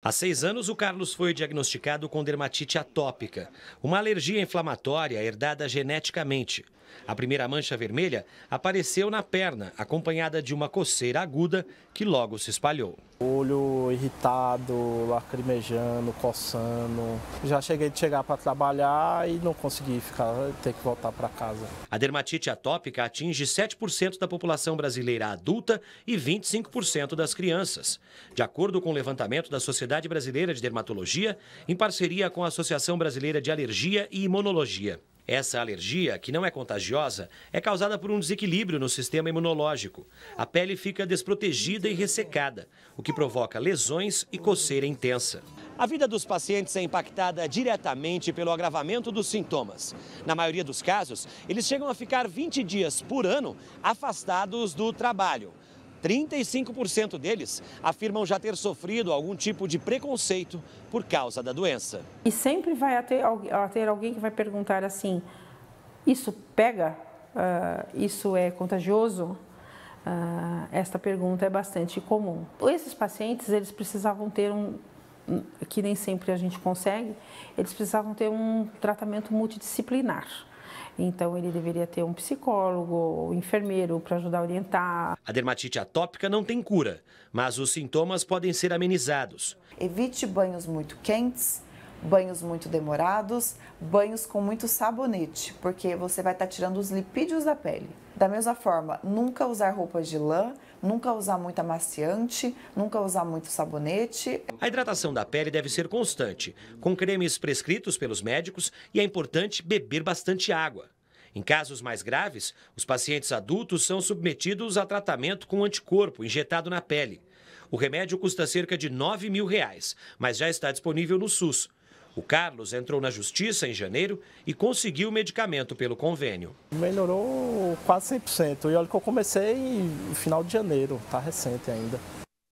Há seis anos, o Carlos foi diagnosticado com dermatite atópica, uma alergia inflamatória herdada geneticamente. A primeira mancha vermelha apareceu na perna, acompanhada de uma coceira aguda que logo se espalhou. Olho irritado, lacrimejando, coçando. Já cheguei de chegar para trabalhar e não consegui ficar, ter que voltar para casa. A dermatite atópica atinge 7% da população brasileira adulta e 25% das crianças. De acordo com o levantamento da Sociedade Brasileira de Dermatologia, em parceria com a Associação Brasileira de Alergia e Imunologia. Essa alergia, que não é contagiosa, é causada por um desequilíbrio no sistema imunológico. A pele fica desprotegida e ressecada, o que provoca lesões e coceira intensa. A vida dos pacientes é impactada diretamente pelo agravamento dos sintomas. Na maioria dos casos, eles chegam a ficar 20 dias por ano afastados do trabalho. 35% deles afirmam já ter sofrido algum tipo de preconceito por causa da doença. E sempre vai ter, ter alguém que vai perguntar assim: isso pega? Uh, isso é contagioso? Uh, esta pergunta é bastante comum. Esses pacientes eles precisavam ter um que nem sempre a gente consegue, eles precisavam ter um tratamento multidisciplinar. Então ele deveria ter um psicólogo ou um enfermeiro para ajudar a orientar. A dermatite atópica não tem cura, mas os sintomas podem ser amenizados. Evite banhos muito quentes banhos muito demorados, banhos com muito sabonete, porque você vai estar tá tirando os lipídios da pele. Da mesma forma, nunca usar roupas de lã, nunca usar muito amaciante, nunca usar muito sabonete. A hidratação da pele deve ser constante, com cremes prescritos pelos médicos e é importante beber bastante água. Em casos mais graves, os pacientes adultos são submetidos a tratamento com anticorpo injetado na pele. O remédio custa cerca de 9 mil reais, mas já está disponível no SUS. O Carlos entrou na justiça em janeiro e conseguiu o medicamento pelo convênio. Melhorou quase 100%. E olha que eu comecei no final de janeiro, está recente ainda.